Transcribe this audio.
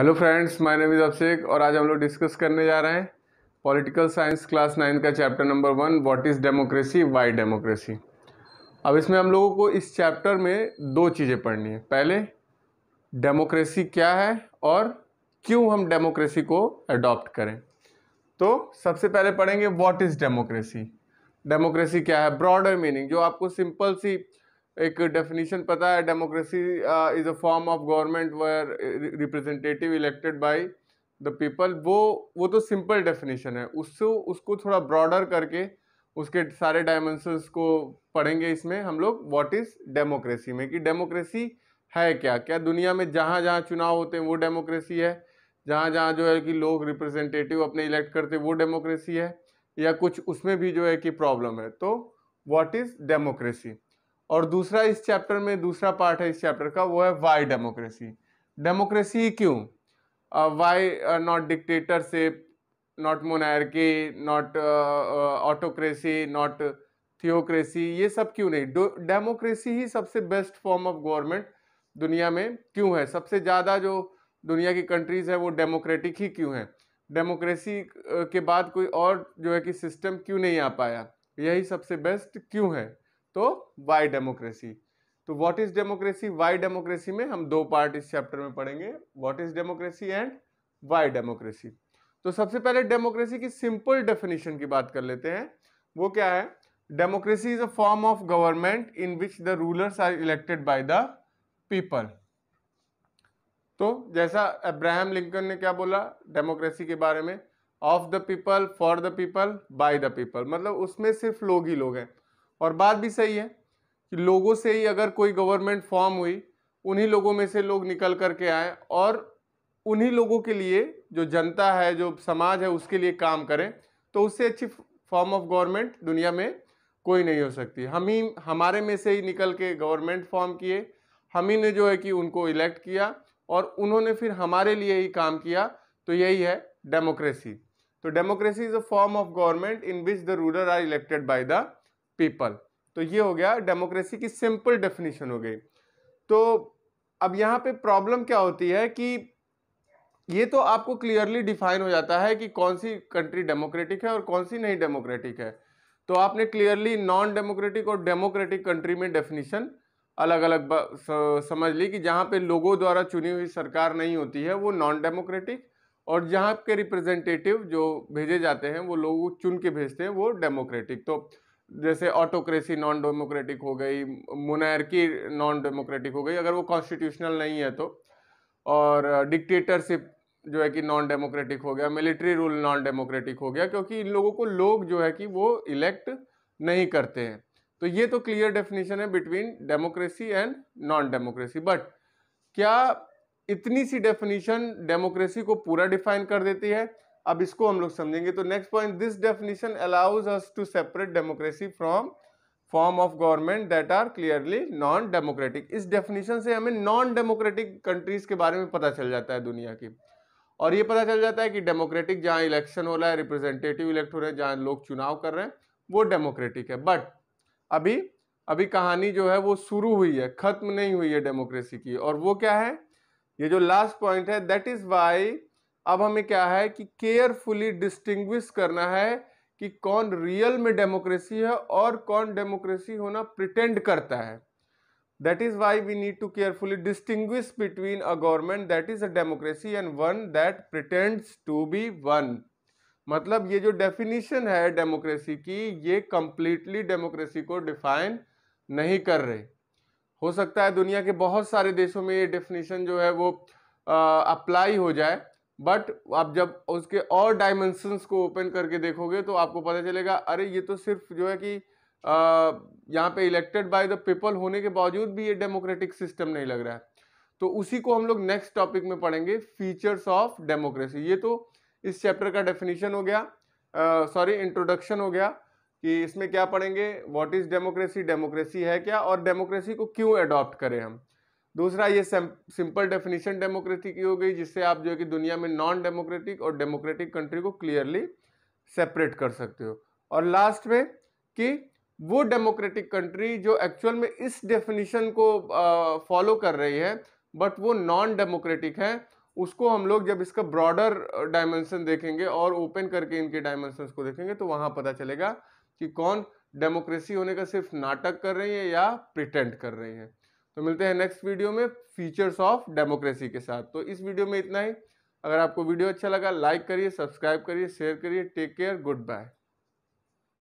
hello friends my name is Abhishek और आज हम लोग डिस्कस करने जा रहे हैं पॉलिटिकल साइंस क्लास नाइन का chapter number one what is democracy why democracy अब इसमें हम लोगों को इस चैप्टर में दो चीज़ें पढ़नी है पहले डेमोक्रेसी क्या है और क्यों हम डेमोक्रेसी को अडॉप्ट करें तो सबसे पहले पढ़ेंगे वॉट इज़ डेमोक्रेसी डेमोक्रेसी क्या है ब्रॉडर मीनिंग जो आपको सिंपल सी एक डेफिनेशन पता है democracy is a form of government where representative elected by the people वो वो तो सिंपल डेफिनेशन है उससे उसको थोड़ा ब्रॉडर करके उसके सारे डायमेंशंस को पढ़ेंगे इसमें हम लोग व्हाट इज़ डेमोक्रेसी में कि डेमोक्रेसी है क्या क्या दुनिया में जहाँ जहाँ चुनाव होते हैं वो डेमोक्रेसी है जहाँ जहाँ जो है कि लोग रिप्रेजेंटेटिव अपने इलेक्ट करते वो डेमोक्रेसी है या कुछ उसमें भी जो है कि प्रॉब्लम है तो व्हाट इज़ डेमोक्रेसी और दूसरा इस चैप्टर में दूसरा पार्ट है इस चैप्टर का वो है वाई डेमोक्रेसी डेमोक्रेसी क्यों why not dictatorship not monarchy not autocracy not theocracy ये सब क्यों नहीं डेमोक्रेसी ही सबसे बेस्ट फॉर्म ऑफ गवर्नमेंट दुनिया में क्यों है सबसे ज़्यादा जो दुनिया की कंट्रीज़ है वो डेमोक्रेटिक ही क्यों है डेमोक्रेसी uh, के बाद कोई और जो है कि सिस्टम क्यों नहीं आ पाया यही सबसे बेस्ट क्यों है तो वाई डेमोक्रेसी तो what is democracy why democracy में हम दो पार्ट इस चैप्टर में पढ़ेंगे what is democracy and why democracy तो सबसे पहले डेमोक्रेसी की सिंपल डेफिनेशन की बात कर लेते हैं वो क्या है democracy is a form of government in which the rulers are elected by the people तो जैसा अब्राहम लिंकन ने क्या बोला डेमोक्रेसी के बारे में of the people for the people by the people मतलब उसमें सिर्फ लोग ही लोग हैं और बात भी सही है कि लोगों से ही अगर कोई गवर्नमेंट फॉर्म हुई उन्हीं लोगों में से लोग निकल करके आए और उन्हीं लोगों के लिए जो जनता है जो समाज है उसके लिए काम करें तो उससे अच्छी फॉर्म ऑफ गवर्नमेंट दुनिया में कोई नहीं हो सकती हम ही हमारे में से ही निकल के गवर्नमेंट फॉर्म किए हम ही ने जो है कि उनको इलेक्ट किया और उन्होंने फिर हमारे लिए ही काम किया तो यही है डेमोक्रेसी तो democracy is a form of government in which the ruler are elected by the people तो ये हो गया डेमोक्रेसी की सिंपल डेफिनेशन हो गई तो अब यहाँ पे प्रॉब्लम क्या होती है कि ये तो आपको क्लियरली डिफाइन हो जाता है कि कौन सी कंट्री डेमोक्रेटिक है और कौन सी नहीं डेमोक्रेटिक है तो आपने क्लियरली नॉन डेमोक्रेटिक और डेमोक्रेटिक कंट्री में डेफिनेशन अलग अलग समझ ली कि जहाँ पे लोगों द्वारा चुनी हुई सरकार नहीं होती है वो नॉन डेमोक्रेटिक और जहाँ के रिप्रेजेंटेटिव जो भेजे जाते हैं वो लोग चुन के भेजते हैं वो डेमोक्रेटिक तो जैसे ऑटोक्रेसी नॉन डेमोक्रेटिक हो गई मुनैरकी नॉन डेमोक्रेटिक हो गई अगर वो कॉन्स्टिट्यूशनल नहीं है तो और डिक्टेटरशिप जो है कि नॉन डेमोक्रेटिक हो गया मिलिट्री रूल नॉन डेमोक्रेटिक हो गया क्योंकि इन लोगों को लोग जो है कि वो इलेक्ट नहीं करते हैं तो ये तो क्लियर डेफिनेशन है between democracy and non democracy but क्या इतनी सी डेफिनेशन डेमोक्रेसी को पूरा डिफाइन कर देती है अब इसको हम लोग समझेंगे तो next point this definition allows us to separate democracy from form of government that are clearly non democratic इस डेफिनेशन से हमें नॉन डेमोक्रेटिक कंट्रीज के बारे में पता चल जाता है दुनिया की और ये पता चल जाता है कि डेमोक्रेटिक जहाँ इलेक्शन हो रहा है रिप्रेजेंटेटिव इलेक्ट हो रहे हैं जहाँ लोग चुनाव कर रहे हैं वो डेमोक्रेटिक है बट अभी अभी कहानी जो है वो शुरू हुई है ख़त्म नहीं हुई है डेमोक्रेसी की और वो क्या है ये जो लास्ट पॉइंट है दैट इज़ वाई अब हमें क्या है कि केयरफुली डिस्टिंग्विश करना है कि कौन रियल में डेमोक्रेसी है और कौन डेमोक्रेसी होना प्रिटेंड करता है that is why we need to carefully distinguish between a government that is a democracy and one that pretends to be one मतलब ये जो डेफिनेशन है डेमोक्रेसी की ये कंप्लीटली डेमोक्रेसी को डिफाइन नहीं कर रहे हो सकता है दुनिया के बहुत सारे देशों में ये डेफिनेशन जो है वो अप्लाई हो जाए बट आप जब उसके और डायमेंशंस को ओपन करके देखोगे तो आपको पता चलेगा अरे ये तो सिर्फ जो है कि यहाँ पे इलेक्टेड बाय द पीपल होने के बावजूद भी ये डेमोक्रेटिक सिस्टम नहीं लग रहा है तो उसी को हम लोग नेक्स्ट टॉपिक में पढ़ेंगे फीचर्स ऑफ डेमोक्रेसी ये तो इस चैप्टर का डेफिनेशन हो गया सॉरी uh, इंट्रोडक्शन हो गया कि इसमें क्या पढ़ेंगे व्हाट इज़ डेमोक्रेसी डेमोक्रेसी है क्या और डेमोक्रेसी को क्यों अडॉप्ट करें हम दूसरा ये सिंपल डेफिनेशन डेमोक्रेटिक की हो गई जिससे आप जो है कि दुनिया में नॉन डेमोक्रेटिक और डेमोक्रेटिक कंट्री को क्लियरली सेपरेट कर सकते हो और लास्ट में कि वो डेमोक्रेटिक कंट्री जो एक्चुअल में इस डेफिनेशन को फॉलो कर रही है बट वो नॉन डेमोक्रेटिक है उसको हम लोग जब इसका ब्रॉडर डायमेंशन देखेंगे और ओपन करके इनके डायमेंशन को देखेंगे तो वहाँ पता चलेगा कि कौन डेमोक्रेसी होने का सिर्फ नाटक कर रही है या प्रिटेंड कर रही है तो मिलते हैं नेक्स्ट वीडियो में फीचर्स ऑफ डेमोक्रेसी के साथ तो इस वीडियो में इतना ही अगर आपको वीडियो अच्छा लगा लाइक करिए सब्सक्राइब करिए शेयर करिए टेक केयर गुड बाय